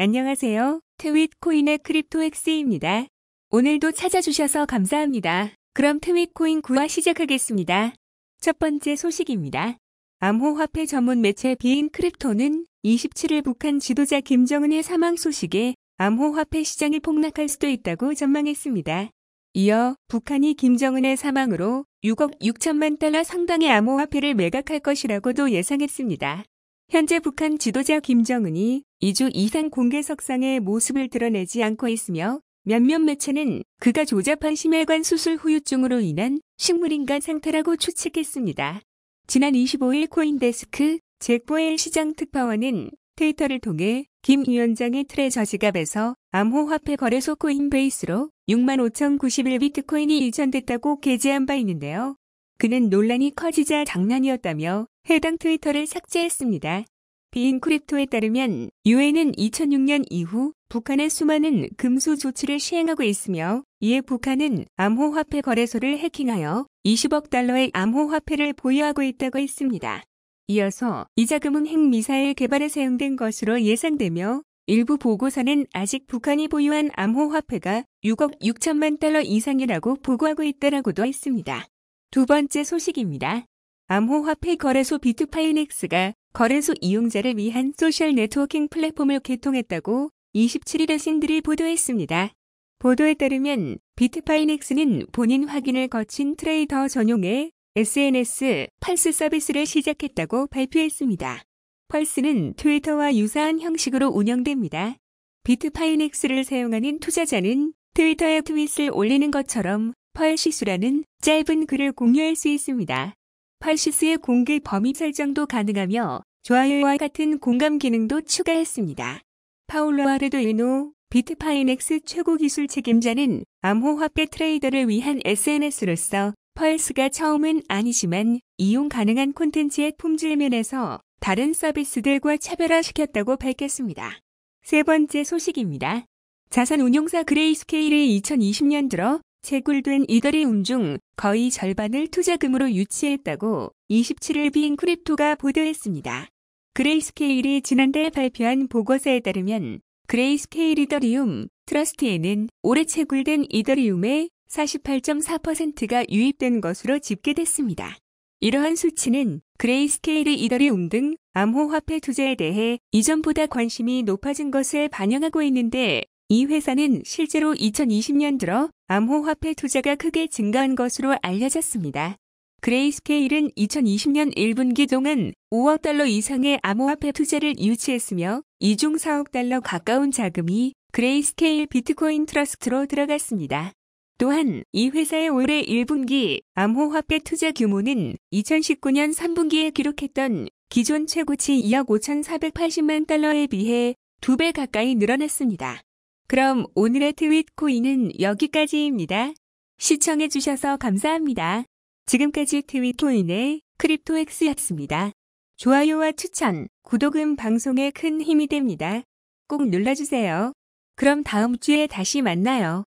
안녕하세요. 트윗코인의 크립토엑스입니다. 오늘도 찾아주셔서 감사합니다. 그럼 트윗코인 9화 시작하겠습니다. 첫 번째 소식입니다. 암호화폐 전문 매체 비인크립토는 27일 북한 지도자 김정은의 사망 소식에 암호화폐 시장이 폭락할 수도 있다고 전망했습니다. 이어 북한이 김정은의 사망으로 6억 6천만 달러 상당의 암호화폐를 매각할 것이라고도 예상했습니다. 현재 북한 지도자 김정은이 2주 이상 공개 석상의 모습을 드러내지 않고 있으며 몇몇 매체는 그가 조잡한 심혈관 수술 후유증으로 인한 식물인간 상태라고 추측했습니다. 지난 25일 코인데스크 잭보엘 시장 특파원은 트위터를 통해 김 위원장의 트레저 지갑에서 암호화폐 거래소 코인베이스로 65,091 비트코인이 이전됐다고 게재한 바 있는데요. 그는 논란이 커지자 장난이었다며 해당 트위터를 삭제했습니다. 비인크립토에 따르면 유엔은 2006년 이후 북한의 수많은 금수 조치를 시행하고 있으며 이에 북한은 암호화폐 거래소를 해킹하여 20억 달러의 암호화폐를 보유하고 있다고 했습니다. 이어서 이 자금은 핵미사일 개발에 사용된 것으로 예상되며 일부 보고서는 아직 북한이 보유한 암호화폐가 6억 6천만 달러 이상이라고 보고하고 있다라고도 했습니다. 두 번째 소식입니다. 암호화폐 거래소 비트파이넥스가 거래소 이용자를 위한 소셜 네트워킹 플랫폼을 개통했다고 27일에 신들이 보도했습니다. 보도에 따르면 비트파이넥스는 본인 확인을 거친 트레이더 전용의 SNS 펄스 서비스를 시작했다고 발표했습니다. 펄스는 트위터와 유사한 형식으로 운영됩니다. 비트파이넥스를 사용하는 투자자는 트위터에 트윗을 올리는 것처럼 펄시수라는 짧은 글을 공유할 수 있습니다. 팔시스의 공개 범위 설정도 가능하며 좋아요와 같은 공감 기능도 추가했습니다. 파울로 아르도이노 비트파이넥스 최고 기술 책임자는 암호화폐 트레이더를 위한 SNS로서 펄스가 처음은 아니지만 이용 가능한 콘텐츠의 품질 면에서 다른 서비스들과 차별화시켰다고 밝혔습니다. 세 번째 소식입니다. 자산운용사 그레이스케일이 2020년 들어 채굴된 이더리움 중 거의 절반을 투자금으로 유치했다고 27일 빈크립토가 보도했습니다. 그레이스케일이 지난달 발표한 보고서에 따르면 그레이스케일 이더리움 트러스트에는 올해 채굴된 이더리움의 48.4%가 유입된 것으로 집계됐습니다. 이러한 수치는 그레이스케일의 이더리움 등 암호화폐 투자에 대해 이전보다 관심이 높아진 것을 반영하고 있는데 이 회사는 실제로 2020년 들어 암호화폐 투자가 크게 증가한 것으로 알려졌습니다. 그레이스케일은 2020년 1분기 동안 5억 달러 이상의 암호화폐 투자를 유치했으며 이중 4억 달러 가까운 자금이 그레이스케일 비트코인 트러스트로 들어갔습니다. 또한 이 회사의 올해 1분기 암호화폐 투자 규모는 2019년 3분기에 기록했던 기존 최고치 2억 5,480만 달러에 비해 2배 가까이 늘어났습니다. 그럼 오늘의 트윗 코인은 여기까지입니다. 시청해주셔서 감사합니다. 지금까지 트윗 코인의 크립토엑스였습니다. 좋아요와 추천, 구독은 방송에 큰 힘이 됩니다. 꼭 눌러주세요. 그럼 다음 주에 다시 만나요.